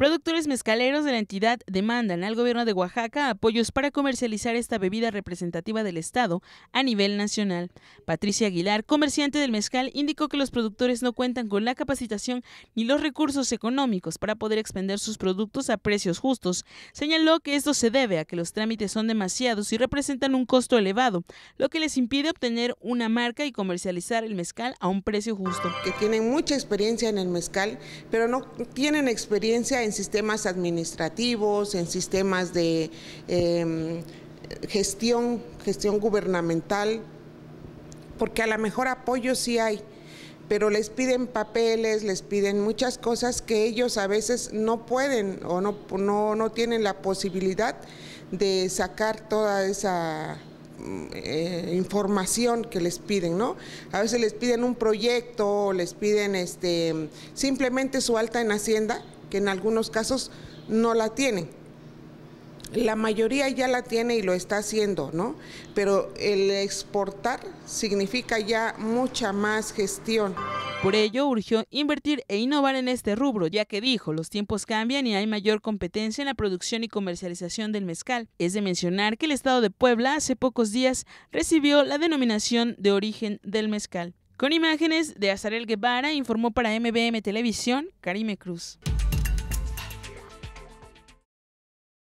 Productores mezcaleros de la entidad demandan al gobierno de Oaxaca apoyos para comercializar esta bebida representativa del Estado a nivel nacional. Patricia Aguilar, comerciante del mezcal, indicó que los productores no cuentan con la capacitación ni los recursos económicos para poder expender sus productos a precios justos. Señaló que esto se debe a que los trámites son demasiados y representan un costo elevado, lo que les impide obtener una marca y comercializar el mezcal a un precio justo. Que tienen mucha experiencia en el mezcal, pero no tienen experiencia en en sistemas administrativos, en sistemas de em, gestión, gestión gubernamental, porque a lo mejor apoyo sí hay, pero les piden papeles, les piden muchas cosas que ellos a veces no pueden o no, no, no tienen la posibilidad de sacar toda esa eh, información que les piden, ¿no? A veces les piden un proyecto, les piden este, simplemente su alta en Hacienda, que en algunos casos no la tienen. La mayoría ya la tiene y lo está haciendo, ¿no? Pero el exportar significa ya mucha más gestión. Por ello, urgió invertir e innovar en este rubro, ya que dijo, los tiempos cambian y hay mayor competencia en la producción y comercialización del mezcal. Es de mencionar que el estado de Puebla hace pocos días recibió la denominación de origen del mezcal. Con imágenes de Azarel Guevara, informó para MBM Televisión, Karime Cruz.